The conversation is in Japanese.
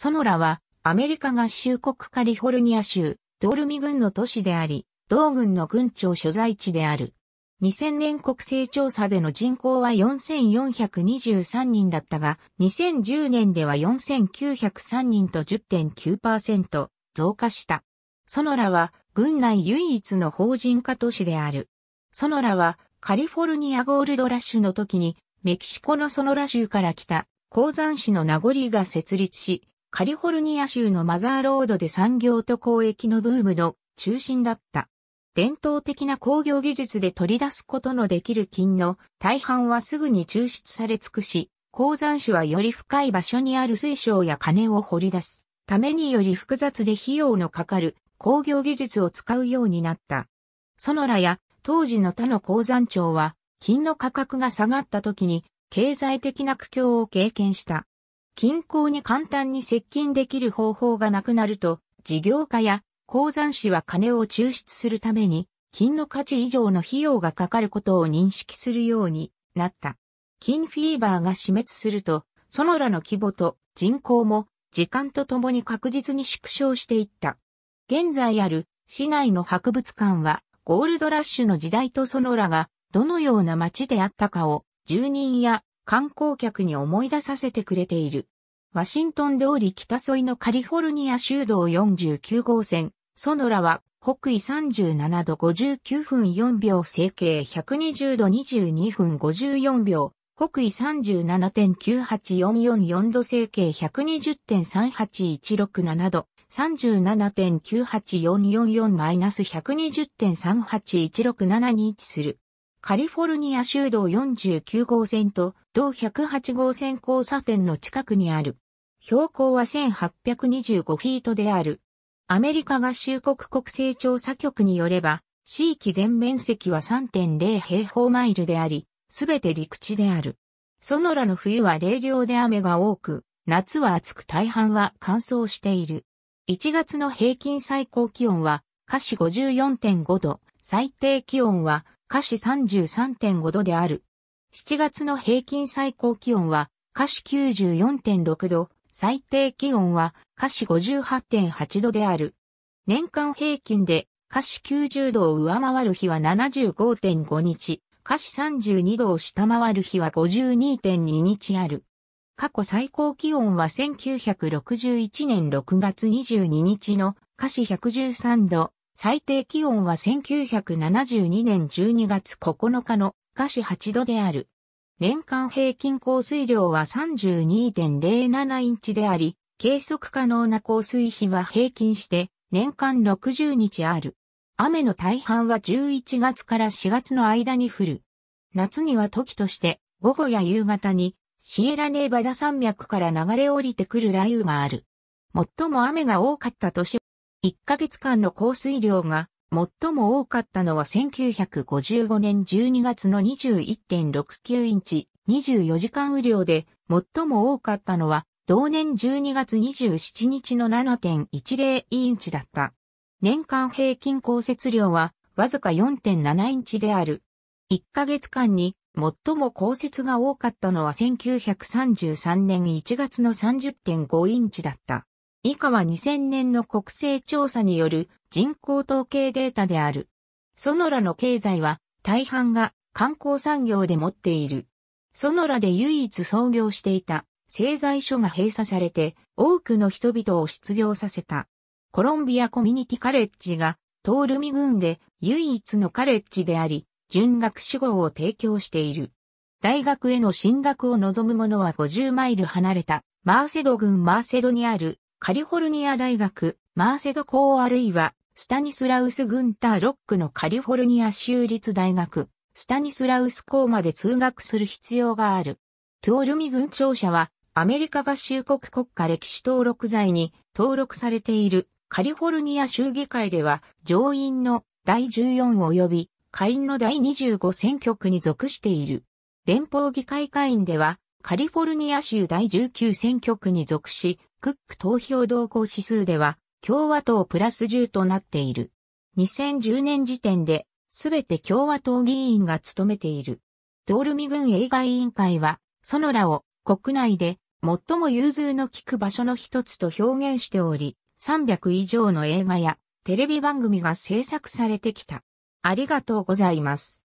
ソノラはアメリカ合衆国カリフォルニア州ドールミ軍の都市であり、同軍の軍庁所在地である。2000年国勢調査での人口は4423人だったが、2010年では4903人と10.9%増加した。ソノラは軍内唯一の法人化都市である。ソノラはカリフォルニアゴールドラッシュの時にメキシコのソノラ州から来た鉱山市の名残が設立し、カリフォルニア州のマザーロードで産業と交易のブームの中心だった。伝統的な工業技術で取り出すことのできる金の大半はすぐに抽出され尽くし、鉱山種はより深い場所にある水晶や金を掘り出すためにより複雑で費用のかかる工業技術を使うようになった。ソノラや当時の他の鉱山庁は金の価格が下がった時に経済的な苦境を経験した。近郊に簡単に接近できる方法がなくなると、事業家や鉱山市は金を抽出するために、金の価値以上の費用がかかることを認識するようになった。金フィーバーが死滅すると、そのらの規模と人口も時間とともに確実に縮小していった。現在ある市内の博物館はゴールドラッシュの時代とそのらがどのような街であったかを住人や観光客に思い出させてくれている。ワシントン通り北沿いのカリフォルニア州道49号線、ソノラは北緯37度59分4秒整形120度22分54秒、北緯37.9844 4度整形120.38167度、37.9844-120.38167に位置する。カリフォルニア州道49号線と道108号線交差点の近くにある。標高は1825フィートである。アメリカ合衆国国勢調査局によれば、地域全面積は3.0平方マイルであり、すべて陸地である。ソノラの冬は冷涼で雨が多く、夏は暑く大半は乾燥している。1月の平均最高気温は、下氏54.5度、最低気温は華氏33.5度である。7月の平均最高気温は、華氏94.6度、最低気温は、華氏58.8度である。年間平均で、華氏90度を上回る日は75.5日、華氏32度を下回る日は52.2日ある。過去最高気温は1961年6月22日の華氏113度、最低気温は1972年12月9日の華氏8度である。年間平均降水量は32.07インチであり、計測可能な降水比は平均して年間60日ある。雨の大半は11月から4月の間に降る。夏には時として午後や夕方にシエラネーバダ山脈から流れ降りてくる雷雨がある。最も雨が多かった年1ヶ月間の降水量が最も多かったのは1955年12月の21.69インチ、24時間雨量で最も多かったのは同年12月27日の7.10インチだった。年間平均降雪量はわずか4.7インチである。1ヶ月間に最も降雪が多かったのは1933年1月の30.5インチだった。以下は2000年の国勢調査による人口統計データである。ソノラの経済は大半が観光産業で持っている。ソノラで唯一創業していた製材所が閉鎖されて多くの人々を失業させた。コロンビアコミュニティカレッジがトールミ軍で唯一のカレッジであり、準学志望を提供している。大学への進学を望む者は50マイル離れたマーセド郡マーセドにあるカリフォルニア大学、マーセド校あるいは、スタニスラウス・グンター・ロックのカリフォルニア州立大学、スタニスラウス校まで通学する必要がある。トゥオルミ軍庁舎は、アメリカ合衆国国家歴史登録罪に登録されているカリフォルニア州議会では上院の第14及び下院の第25選挙区に属している。連邦議会下院ではカリフォルニア州第19選挙区に属し、クック投票動向指数では、共和党プラス10となっている。2010年時点で、すべて共和党議員が務めている。ドールミ軍映画委員会は、ソノラを国内で最も融通の利く場所の一つと表現しており、300以上の映画やテレビ番組が制作されてきた。ありがとうございます。